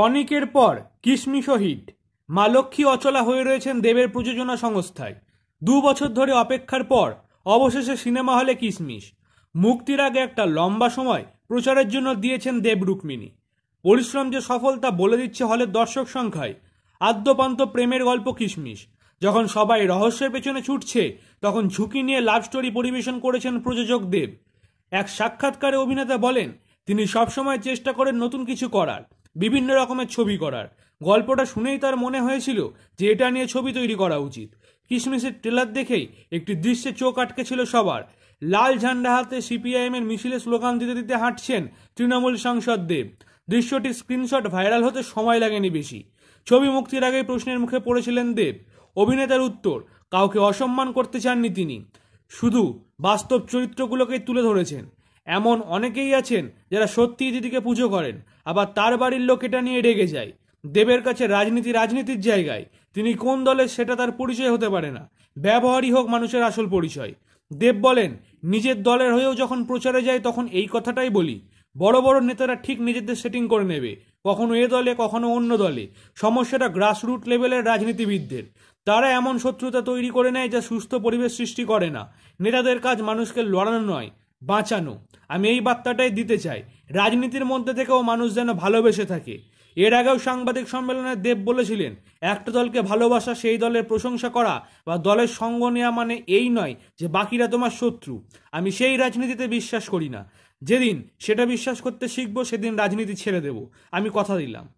টনিকের পর কিশমিশ হিট মা লক্ষ্মী অচলা হয়ে রয়েছেন দেবের প্রযোজনা সংস্থায় দু বছর ধরে অপেক্ষার পর অবশেষে সিনেমা হলে কিশমিশ মুক্তির আগে একটা লম্বা সময় প্রচারের জন্য দিয়েছেন দেব রুক্মিণী পরিশ্রম যে সফল তা বলে দিচ্ছে হলের দর্শক সংখ্যায় আদ্যপান্ত প্রেমের গল্প কিশমিশ যখন সবাই রহস্যের পেছনে ছুটছে তখন ঝুঁকি নিয়ে লাভ স্টোরি পরিবেশন করেছেন প্রযোজক দেব এক সাক্ষাৎকারে অভিনেতা বলেন তিনি সবসময় চেষ্টা করেন নতুন কিছু করার বিভিন্ন রকমের ছবি করার গল্পটা শুনেই তার মনে হয়েছিল যে এটা নিয়ে ছবি তৈরি করা উচিত কিশমিশের ট্রেলার দেখেই একটি দৃশ্যে চোখ আটকেছিল সবার লাল ঝান্ডা হাতে সিপিআইএমের মিছিলে স্লোগান দিতে দিতে হাঁটছেন তৃণমূল সাংসদ দেব দৃশ্যটির স্ক্রিনশট ভাইরাল হতে সময় লাগেনি বেশি ছবি মুক্তির আগেই প্রশ্নের মুখে পড়েছিলেন দেব অভিনেতার উত্তর কাউকে অসম্মান করতে চাননি তিনি শুধু বাস্তব চরিত্রগুলোকেই তুলে ধরেছেন এমন অনেকেই আছেন যারা সত্যিই দিদিকে পুজো করেন আবার তার বাড়ির লোক এটা নিয়ে রেগে যায় দেবের কাছে রাজনীতি রাজনীতির জায়গায় তিনি কোন দলের সেটা তার পরিচয় হতে পারে না ব্যবহারই হোক মানুষের আসল পরিচয় দেব বলেন নিজের দলের হয়েও যখন প্রচারে যায় তখন এই কথাটাই বলি বড় বড় নেতারা ঠিক নিজেদের সেটিং করে নেবে কখনো এ দলে কখনো অন্য দলে সমস্যাটা গ্রাসরুট লেভেলের রাজনীতিবিদদের তারা এমন শত্রুতা তৈরি করে নেয় যা সুস্থ পরিবেশ সৃষ্টি করে না নেতাদের কাজ মানুষকে লড়ানো নয় বাঁচানো আমি এই বার্তাটাই দিতে চাই রাজনীতির মধ্যে থেকেও মানুষ যেন ভালোবেসে থাকে এর আগেও সাংবাদিক সম্মেলনে দেব বলেছিলেন একটা দলকে ভালোবাসা সেই দলের প্রশংসা করা বা দলের সঙ্গ নেওয়া মানে এই নয় যে বাকিরা তোমার শত্রু আমি সেই রাজনীতিতে বিশ্বাস করি না যেদিন সেটা বিশ্বাস করতে শিখবো সেদিন রাজনীতি ছেড়ে দেব আমি কথা দিলাম